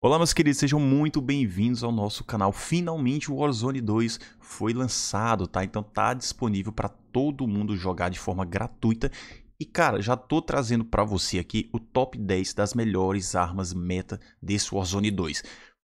Olá meus queridos, sejam muito bem-vindos ao nosso canal. Finalmente o Warzone 2 foi lançado, tá? Então tá disponível para todo mundo jogar de forma gratuita. E cara, já tô trazendo para você aqui o top 10 das melhores armas meta desse Warzone 2.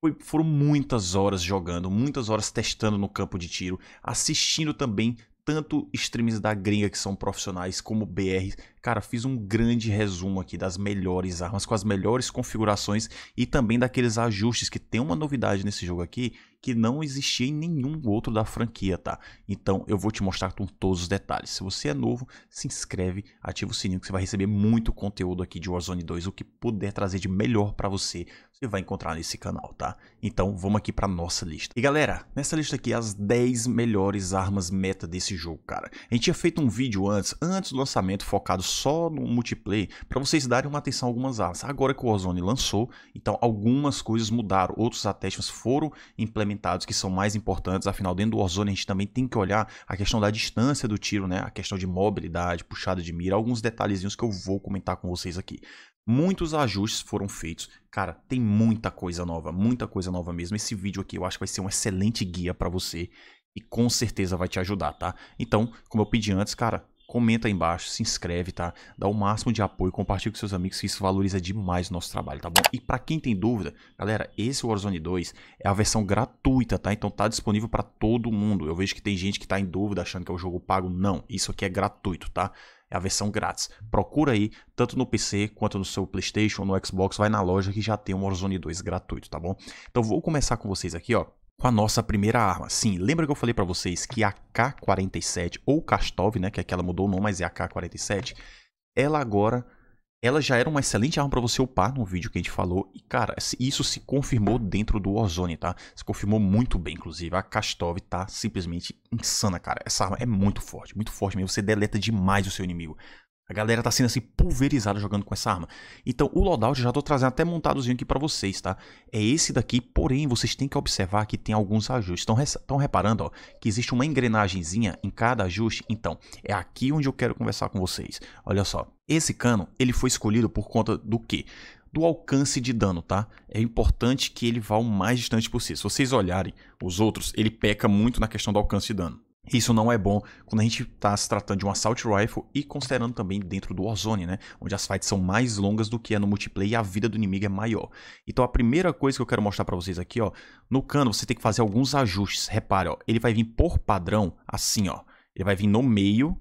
Foi, foram muitas horas jogando, muitas horas testando no campo de tiro, assistindo também tanto streams da gringa que são profissionais como BR Cara, fiz um grande resumo aqui das melhores armas com as melhores configurações e também daqueles ajustes que tem uma novidade nesse jogo aqui que não existia em nenhum outro da franquia, tá? Então eu vou te mostrar com todos os detalhes. Se você é novo, se inscreve, ativa o sininho que você vai receber muito conteúdo aqui de Warzone 2, o que puder trazer de melhor para você, você vai encontrar nesse canal, tá? Então vamos aqui para nossa lista. E galera, nessa lista aqui as 10 melhores armas meta desse jogo, cara. A gente tinha feito um vídeo antes, antes do lançamento, focado só no multiplayer, para vocês darem uma atenção a algumas armas. Agora que o Ozone lançou, então algumas coisas mudaram, outros attachments foram implementados que são mais importantes, afinal dentro do Warzone a gente também tem que olhar a questão da distância do tiro, né? A questão de mobilidade, puxada de mira, alguns detalhezinhos que eu vou comentar com vocês aqui. Muitos ajustes foram feitos. Cara, tem muita coisa nova, muita coisa nova mesmo. Esse vídeo aqui eu acho que vai ser um excelente guia para você e com certeza vai te ajudar, tá? Então, como eu pedi antes, cara, comenta aí embaixo, se inscreve, tá? Dá o máximo de apoio, compartilha com seus amigos, que isso valoriza demais o nosso trabalho, tá bom? E para quem tem dúvida, galera, esse Warzone 2 é a versão gratuita, tá? Então tá disponível para todo mundo. Eu vejo que tem gente que tá em dúvida achando que é o jogo pago. Não, isso aqui é gratuito, tá? É a versão grátis. Procura aí, tanto no PC quanto no seu PlayStation, ou no Xbox, vai na loja que já tem o Warzone 2 gratuito, tá bom? Então vou começar com vocês aqui, ó com a nossa primeira arma. Sim, lembra que eu falei para vocês que a K-47 ou Kastov, né, que é aquela mudou o nome, mas é a K-47, ela agora ela já era uma excelente arma para você upar no vídeo que a gente falou. E, cara, isso se confirmou dentro do Ozone, tá? Se confirmou muito bem, inclusive. A Kastov tá simplesmente insana, cara. Essa arma é muito forte, muito forte mesmo. Você deleta demais o seu inimigo. A galera tá sendo assim pulverizada jogando com essa arma. Então, o loadout já tô trazendo até montadozinho aqui para vocês, tá? É esse daqui, porém, vocês têm que observar que tem alguns ajustes. Estão reparando, ó, que existe uma engrenagemzinha em cada ajuste? Então, é aqui onde eu quero conversar com vocês. Olha só, esse cano, ele foi escolhido por conta do quê? do alcance de dano, tá? É importante que ele vá o mais distante possível. Se vocês olharem os outros, ele peca muito na questão do alcance de dano. Isso não é bom quando a gente está se tratando de um Assault Rifle e considerando também dentro do Warzone, né? Onde as fights são mais longas do que é no multiplayer e a vida do inimigo é maior. Então a primeira coisa que eu quero mostrar para vocês aqui, ó. No cano você tem que fazer alguns ajustes. Repare, ó. Ele vai vir por padrão assim, ó. Ele vai vir no meio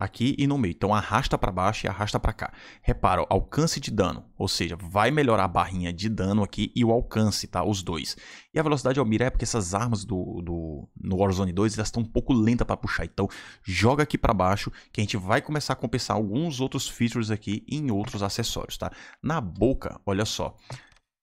aqui e no meio. Então arrasta para baixo e arrasta para cá. Repara, ó, alcance de dano, ou seja, vai melhorar a barrinha de dano aqui e o alcance, tá? Os dois. E a velocidade ao mirar é porque essas armas do, do no Warzone 2, elas estão um pouco lenta para puxar. Então joga aqui para baixo que a gente vai começar a compensar alguns outros features aqui em outros acessórios, tá? Na boca, olha só.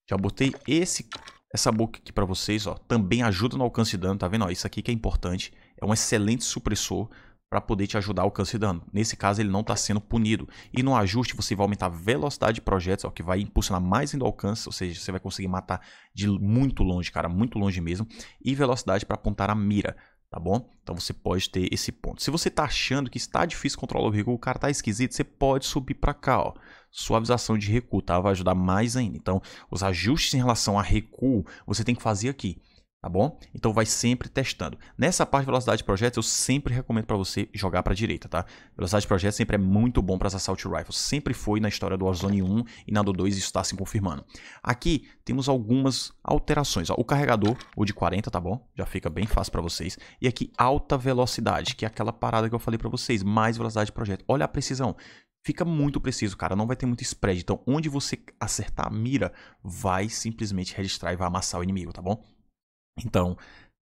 Já botei esse essa boca aqui para vocês, ó, também ajuda no alcance de dano, tá vendo? Ó, isso aqui que é importante, é um excelente supressor para poder te ajudar a alcance dano. Nesse caso, ele não está sendo punido. E no ajuste, você vai aumentar a velocidade de projetos, o que vai impulsionar mais ainda o alcance, ou seja, você vai conseguir matar de muito longe, cara, muito longe mesmo, e velocidade para apontar a mira. Tá bom? Então você pode ter esse ponto. Se você está achando que está difícil controlar o recuo, o cara está esquisito, você pode subir para cá, ó suavização de recuo, tá? Vai ajudar mais ainda. Então, os ajustes em relação a recuo, você tem que fazer aqui tá bom? Então vai sempre testando. Nessa parte de velocidade de projetos, eu sempre recomendo para você jogar para direita, tá? Velocidade de projetos sempre é muito bom para as Assault Rifles, sempre foi na história do Warzone 1 e na do 2 isso está se confirmando. Aqui temos algumas alterações, ó. o carregador, o de 40, tá bom? Já fica bem fácil para vocês. E aqui alta velocidade, que é aquela parada que eu falei para vocês, mais velocidade de projeto. Olha a precisão, fica muito preciso, cara. Não vai ter muito spread. Então, onde você acertar a mira, vai simplesmente registrar e vai amassar o inimigo, tá bom? Então,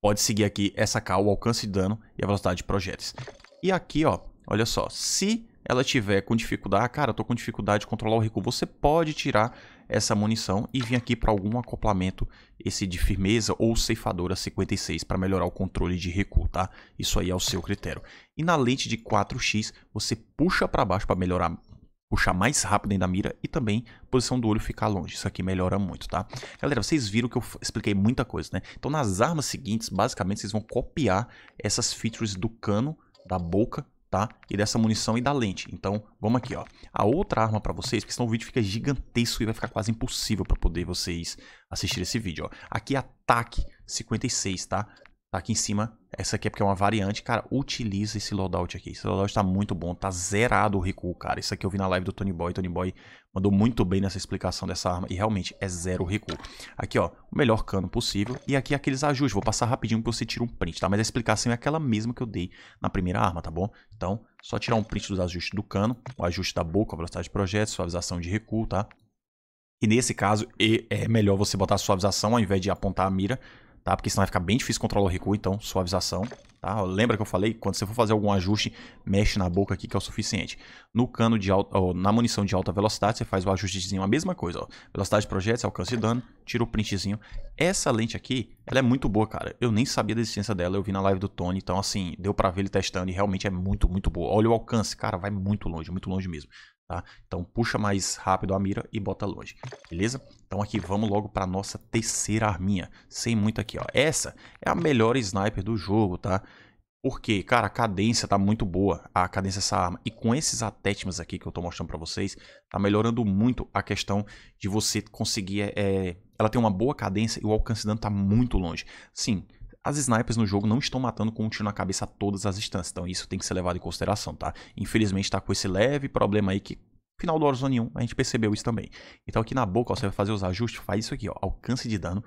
pode seguir aqui essa K, o alcance de dano e a velocidade de projéteis. E aqui, ó, olha só, se ela tiver com dificuldade, ah, cara, tô com dificuldade de controlar o recuo, você pode tirar essa munição e vir aqui para algum acoplamento, esse de firmeza ou ceifadora 56 para melhorar o controle de recuo, tá? Isso aí é o seu critério. E na lente de 4x, você puxa para baixo para melhorar puxar mais rápido ainda a mira e também posição do olho ficar longe. Isso aqui melhora muito, tá? Galera, vocês viram que eu expliquei muita coisa, né? Então nas armas seguintes, basicamente, vocês vão copiar essas features do cano, da boca Tá? E dessa munição e da lente. Então, vamos aqui, ó. A outra arma para vocês, porque senão o vídeo fica gigantesco e vai ficar quase impossível para poder vocês assistir esse vídeo, ó. Aqui é ataque 56, tá? Tá aqui em cima. Essa aqui é porque é uma variante. Cara, utiliza esse loadout aqui. Esse loadout tá muito bom. Tá zerado o recuo, cara. Isso aqui eu vi na live do Tony Boy. Tony Boy mandou muito bem nessa explicação dessa arma. E realmente é zero recuo. Aqui, ó. O melhor cano possível. E aqui aqueles ajustes. Vou passar rapidinho pra você tirar um print, tá? Mas a explicação é aquela mesma que eu dei na primeira arma, tá bom? Então, só tirar um print dos ajustes do cano. O ajuste da boca, a velocidade de projeto, suavização de recuo, tá? E nesse caso, é melhor você botar a suavização ao invés de apontar a mira, tá? Porque senão vai ficar bem difícil controlar o recuo, então suavização, tá? Lembra que eu falei? Quando você for fazer algum ajuste, mexe na boca aqui que é o suficiente. No cano de alta, na munição de alta velocidade, você faz o ajustezinho, a mesma coisa, ó. Velocidade de projetos, alcance de dano, tira o printzinho. Essa lente aqui, ela é muito boa, cara. Eu nem sabia da existência dela, eu vi na live do Tony, então assim, deu pra ver ele testando e realmente é muito, muito boa. Olha o alcance, cara, vai muito longe, muito longe mesmo. Tá? Então puxa mais rápido a mira e bota longe, beleza? Então aqui vamos logo para nossa terceira arminha, sem muito aqui, ó. Essa é a melhor sniper do jogo, tá? Porque, cara, a cadência tá muito boa, a cadência dessa arma. E com esses attachments aqui que eu tô mostrando pra vocês, tá melhorando muito a questão de você conseguir... É, é ela tem uma boa cadência e o alcance dano tá muito longe. Sim, as snipers no jogo não estão matando com um tiro na cabeça a todas as instâncias, então isso tem que ser levado em consideração, tá? Infelizmente tá com esse leve problema aí que final do Warzone 1 a gente percebeu isso também. Então aqui na boca ó, você vai fazer os ajustes, faz isso aqui, ó, alcance de dano,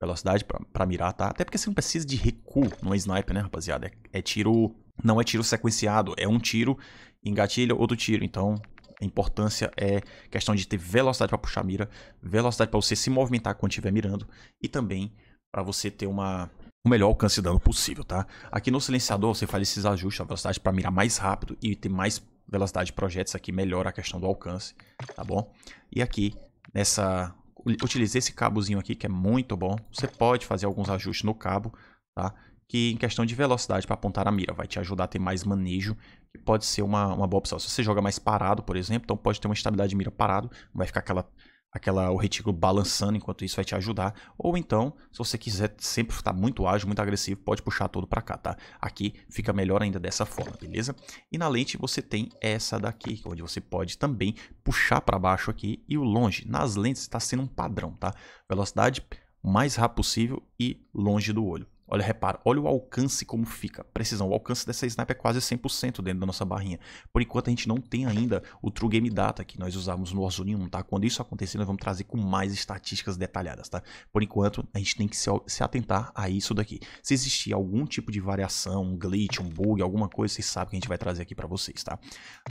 velocidade para mirar, tá? Até porque você não precisa de recuo no sniper, né, rapaziada? É, é tiro, não é tiro sequenciado, é um tiro engatilha outro tiro, então a importância é questão de ter velocidade para puxar a mira, velocidade para você se movimentar quando estiver mirando e também para você ter uma o melhor alcance dano possível, tá? Aqui no silenciador você faz esses ajustes, a velocidade para mirar mais rápido e ter mais velocidade de projetos aqui melhora a questão do alcance, tá bom? E aqui nessa utilizei esse cabozinho aqui que é muito bom. Você pode fazer alguns ajustes no cabo, tá? Que em questão de velocidade para apontar a mira vai te ajudar a ter mais manejo, que pode ser uma, uma boa opção. Se você joga mais parado, por exemplo, então pode ter uma estabilidade de mira parado, vai ficar aquela aquela o retículo balançando enquanto isso vai te ajudar, ou então, se você quiser sempre estar muito ágil, muito agressivo, pode puxar todo para cá, tá? Aqui fica melhor ainda dessa forma, beleza? E na lente você tem essa daqui, onde você pode também puxar para baixo aqui e o longe. Nas lentes está sendo um padrão, tá? Velocidade mais rápido possível e longe do olho. Olha, repara, olha o alcance como fica. Precisão, o alcance dessa sniper é quase 100% dentro da nossa barrinha. Por enquanto a gente não tem ainda o True Game Data que nós usávamos no Warzone 1, tá? Quando isso acontecer, nós vamos trazer com mais estatísticas detalhadas, tá? Por enquanto, a gente tem que se, se atentar a isso daqui. Se existir algum tipo de variação, um glitch, um bug, alguma coisa, vocês sabem que a gente vai trazer aqui para vocês, tá?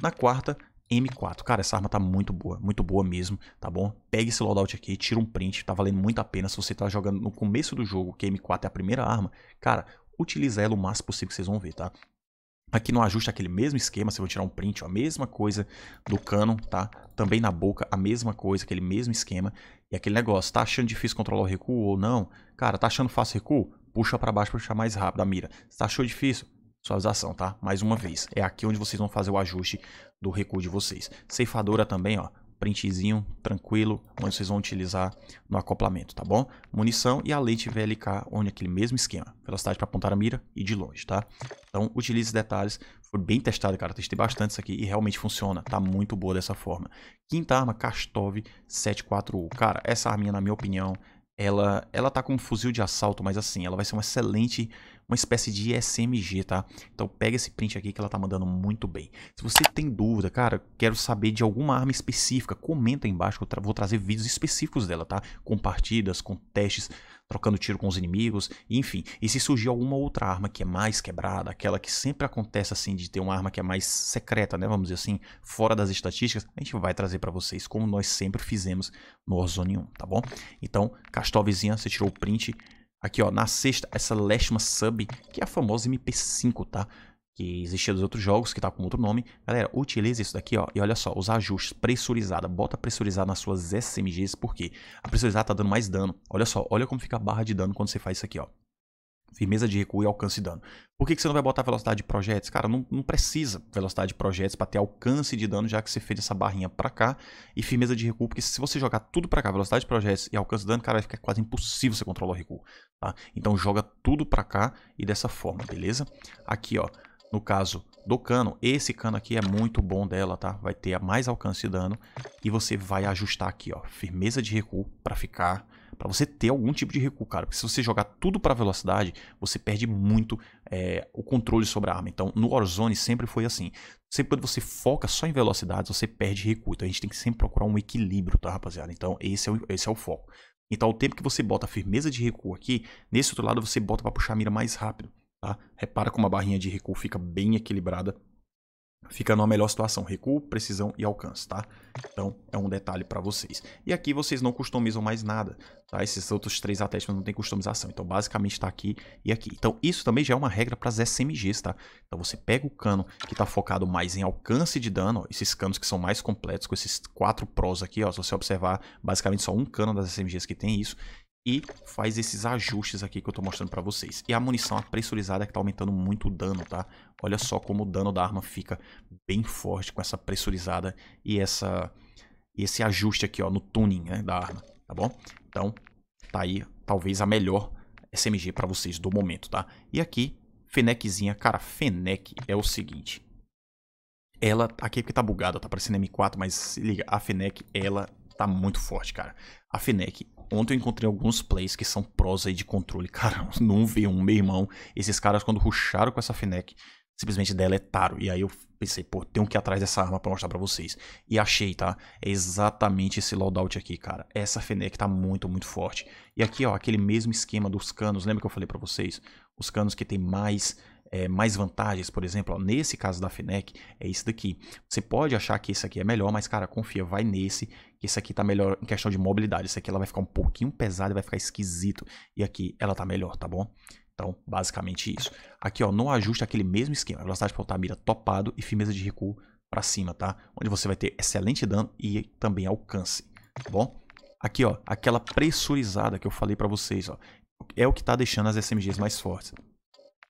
Na quarta, M4. Cara, essa arma tá muito boa, muito boa mesmo, tá bom? Pega esse loadout aqui, tira um print, tá valendo muito a pena. Se você tá jogando no começo do jogo, que M4 é a primeira arma, cara, utiliza ela o máximo possível que vocês vão ver, tá? Aqui no ajuste aquele mesmo esquema, você vai tirar um print, ó, a mesma coisa do cano, tá? Também na boca, a mesma coisa, aquele mesmo esquema. E aquele negócio, tá achando difícil controlar o recuo ou não? Cara, tá achando fácil recuo? Puxa para baixo para puxar mais rápido a mira. Tá achou difícil? visualização, tá? Mais uma vez, é aqui onde vocês vão fazer o ajuste do recuo de vocês. Ceifadora também, ó, printzinho, tranquilo, onde vocês vão utilizar no acoplamento, tá bom? Munição e a leite VLK, onde aquele mesmo esquema, velocidade para apontar a mira e de longe, tá? Então, utilize detalhes, foi bem testado, cara, testei bastante isso aqui e realmente funciona, tá muito boa dessa forma. Quinta arma, Kastov 74U, cara, essa arminha, na minha opinião, ela, ela tá com um fuzil de assalto, mas assim, ela vai ser um excelente uma espécie de SMG, tá? Então pega esse print aqui que ela tá mandando muito bem. Se você tem dúvida, cara, quero saber de alguma arma específica, comenta aí embaixo que eu tra vou trazer vídeos específicos dela, tá? Com partidas, com testes, trocando tiro com os inimigos, enfim. E se surgir alguma outra arma que é mais quebrada, aquela que sempre acontece assim de ter uma arma que é mais secreta, né, vamos dizer assim, fora das estatísticas, a gente vai trazer para vocês como nós sempre fizemos no Warzone 1, tá bom? Então, Castor Vizinha, você tirou o print, Aqui, ó, na sexta, essa Lashma Sub, que é a famosa MP5, tá? Que existia dos outros jogos, que tá com outro nome. Galera, utilize isso daqui, ó. E olha só, os ajustes, pressurizada. Bota pressurizada nas suas SMGs, porque a pressurizada tá dando mais dano. Olha só, olha como fica a barra de dano quando você faz isso aqui, ó. Firmeza de recuo e alcance de dano. Por que, que você não vai botar velocidade de projetos? Cara, não, não precisa velocidade de projetos para ter alcance de dano, já que você fez essa barrinha para cá e firmeza de recuo, porque se você jogar tudo para cá, velocidade de projetos e alcance de dano, cara, vai ficar quase impossível você controlar o recuo, tá? Então joga tudo para cá e dessa forma, beleza? Aqui, ó, no caso do cano, esse cano aqui é muito bom dela, tá? Vai ter mais alcance de dano e você vai ajustar aqui, ó, firmeza de recuo para ficar para você ter algum tipo de recuo, cara. Porque se você jogar tudo para velocidade, você perde muito é, o controle sobre a arma. Então, no Warzone sempre foi assim. Sempre quando você foca só em velocidades, você perde recuo. Então, a gente tem que sempre procurar um equilíbrio, tá, rapaziada? Então, esse é o, esse é o foco. Então, o tempo que você bota a firmeza de recuo aqui, nesse outro lado você bota para puxar a mira mais rápido, tá? Repara como a barrinha de recuo fica bem equilibrada fica numa melhor situação, recuo, precisão e alcance, tá? Então é um detalhe para vocês. E aqui vocês não customizam mais nada, tá? Esses outros três atletas não tem customização, então basicamente está aqui e aqui. Então isso também já é uma regra para as SMGs, tá? Então você pega o cano que está focado mais em alcance de dano, ó, esses canos que são mais completos com esses quatro pros aqui, ó, se você observar, basicamente só um cano das SMGs que tem isso, e faz esses ajustes aqui que eu tô mostrando pra vocês. E a munição a pressurizada que tá aumentando muito o dano, tá? Olha só como o dano da arma fica bem forte com essa pressurizada e essa esse ajuste aqui, ó, no tuning né, da arma, tá bom? Então, tá aí talvez a melhor SMG pra vocês do momento, tá? E aqui, Feneczinha, cara, Fenec é o seguinte... Ela, aqui que tá bugada, tá parecendo M4, mas se liga, a Fenec, ela tá muito forte, cara. A Fenec Ontem eu encontrei alguns plays que são pros aí de controle. Cara, não vi um, meu irmão. Esses caras, quando ruxaram com essa Finec, simplesmente deletaram. E aí eu pensei, pô, tem um que atrás dessa arma para mostrar para vocês. E achei, tá? É exatamente esse loadout aqui, cara. Essa Fenec tá muito, muito forte. E aqui, ó, aquele mesmo esquema dos canos, lembra que eu falei para vocês? Os canos que tem mais é, mais vantagens, por exemplo, ó, nesse caso da FINEC, é isso daqui. Você pode achar que esse aqui é melhor, mas cara, confia, vai nesse, que esse aqui tá melhor em questão de mobilidade. Esse aqui ela vai ficar um pouquinho pesada, vai ficar esquisito. E aqui ela tá melhor, tá bom? Então, basicamente isso. Aqui, ó, no ajuste aquele mesmo esquema. Velocidade para altar mira topado e firmeza de recuo para cima, tá? Onde você vai ter excelente dano e também alcance, tá bom? Aqui, ó, aquela pressurizada que eu falei para vocês, ó, é o que tá deixando as SMGs mais fortes.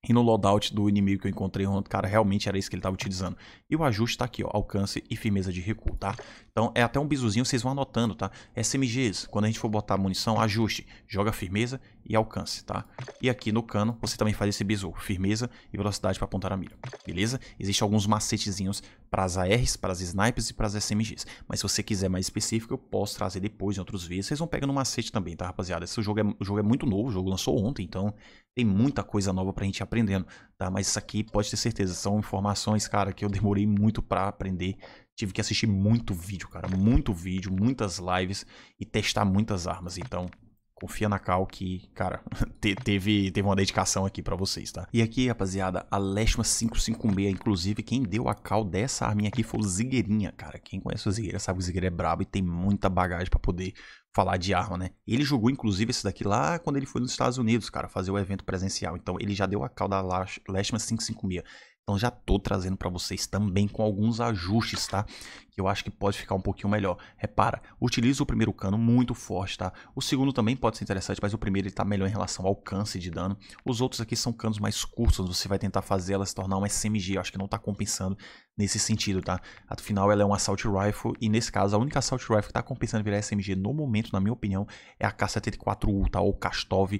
E no loadout do inimigo que eu encontrei ontem, cara, realmente era isso que ele estava utilizando. E o ajuste está aqui, ó, alcance e firmeza de recuo, tá? Então é até um bizuzinho, vocês vão anotando, tá? SMGs, quando a gente for botar munição, ajuste, joga firmeza e alcance, tá? E aqui no cano você também faz esse bizu, firmeza e velocidade para apontar a mira, beleza? Existem alguns macetezinhos para as ARs, para as snipers e para as SMGs. Mas se você quiser mais específico, eu posso trazer depois em outros vídeos. Vocês vão pegando macete também, tá rapaziada? Esse jogo é, o jogo é muito novo, o jogo lançou ontem, então tem muita coisa nova pra gente aprendendo, tá? Mas isso aqui pode ter certeza, são informações, cara, que eu demorei muito pra aprender tive que assistir muito vídeo, cara. Muito vídeo, muitas lives e testar muitas armas. Então, confia na Cal que, cara, te, teve, teve uma dedicação aqui para vocês, tá? E aqui, rapaziada, a Leshma 556, inclusive, quem deu a Cal dessa arminha aqui foi o Zigueirinha, cara. Quem conhece o Zigueira sabe que o Zigueira é brabo e tem muita bagagem para poder falar de arma, né? Ele jogou, inclusive, esse daqui lá quando ele foi nos Estados Unidos, cara, fazer o evento presencial. Então, ele já deu a Cal da Leshma 556. Então já tô trazendo para vocês também com alguns ajustes, tá? Que eu acho que pode ficar um pouquinho melhor. Repara, utiliza o primeiro cano muito forte, tá? O segundo também pode ser interessante, mas o primeiro ele tá melhor em relação ao alcance de dano. Os outros aqui são canos mais curtos, você vai tentar fazer ela se tornar um SMG. Eu acho que não tá compensando nesse sentido, tá? Afinal, ela é um Assault Rifle e nesse caso a única Assault Rifle que tá compensando virar SMG no momento, na minha opinião, é a K-74U, tá? Ou Kastov.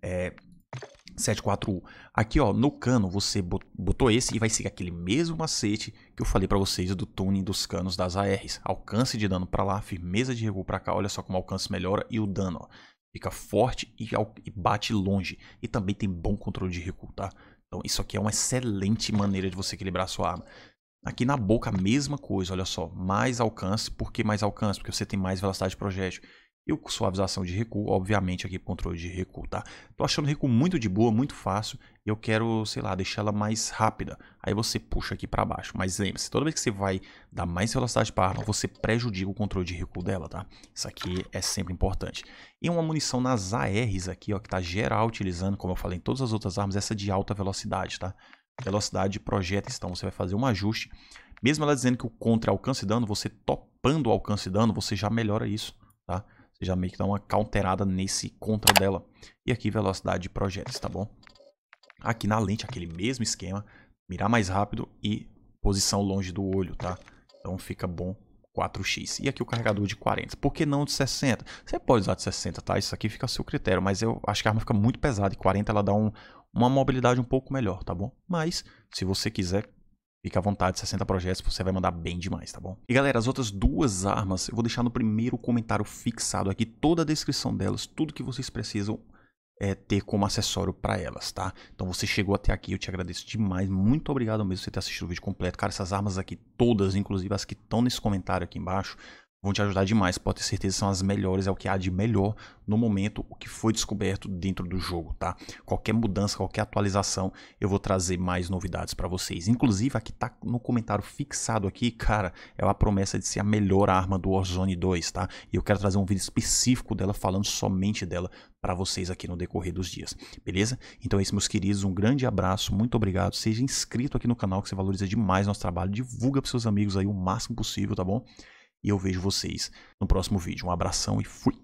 É, 741. Aqui, ó, no cano, você botou esse e vai seguir aquele mesmo macete que eu falei para vocês do tuning dos canos das ARs. Alcance de dano para lá, firmeza de recuo para cá, olha só como o alcance melhora e o dano, ó, Fica forte e, bate longe. E também tem bom controle de recuo, tá? Então isso aqui é uma excelente maneira de você equilibrar a sua arma. Aqui na boca a mesma coisa, olha só, mais alcance, por que mais alcance? Porque você tem mais velocidade de projétil. Eu com suavização de recuo, obviamente aqui controle de recuo, tá? Tô achando recuo muito de boa, muito fácil, e eu quero, sei lá, deixar ela mais rápida. Aí você puxa aqui para baixo. Mas lembre-se, toda vez que você vai dar mais velocidade para arma, você prejudica o controle de recuo dela, tá? Isso aqui é sempre importante. E uma munição nas ARs aqui, ó, que tá geral utilizando, como eu falei, em todas as outras armas, essa de alta velocidade, tá? Velocidade projeta, então você vai fazer um ajuste. Mesmo ela dizendo que o contra é alcance e dano, você topando o alcance e dano, você já melhora isso, tá? já meio que dá uma counterada nesse contra dela. E aqui velocidade de projéteis, tá bom? Aqui na lente, aquele mesmo esquema, mirar mais rápido e posição longe do olho, tá? Então fica bom 4x. E aqui o carregador de 40. Por que não de 60? Você pode usar de 60, tá? Isso aqui fica a seu critério, mas eu acho que a arma fica muito pesada e 40 ela dá um, uma mobilidade um pouco melhor, tá bom? Mas se você quiser Fica à vontade, 60 projetos, você vai mandar bem demais, tá bom? E galera, as outras duas armas eu vou deixar no primeiro comentário fixado aqui, toda a descrição delas, tudo que vocês precisam é, ter como acessório para elas, tá? Então você chegou até aqui, eu te agradeço demais, muito obrigado mesmo por você ter assistido o vídeo completo. Cara, essas armas aqui todas, inclusive as que estão nesse comentário aqui embaixo, vão te ajudar demais, pode ter certeza são as melhores, é o que há de melhor no momento, o que foi descoberto dentro do jogo, tá? Qualquer mudança, qualquer atualização, eu vou trazer mais novidades para vocês. Inclusive, aqui tá no comentário fixado aqui, cara, é a promessa de ser a melhor arma do Warzone 2, tá? E eu quero trazer um vídeo específico dela, falando somente dela para vocês aqui no decorrer dos dias, beleza? Então é isso, meus queridos, um grande abraço, muito obrigado, seja inscrito aqui no canal que você valoriza demais nosso trabalho, divulga pros seus amigos aí o máximo possível, tá bom? E eu vejo vocês no próximo vídeo. Um abração e fui!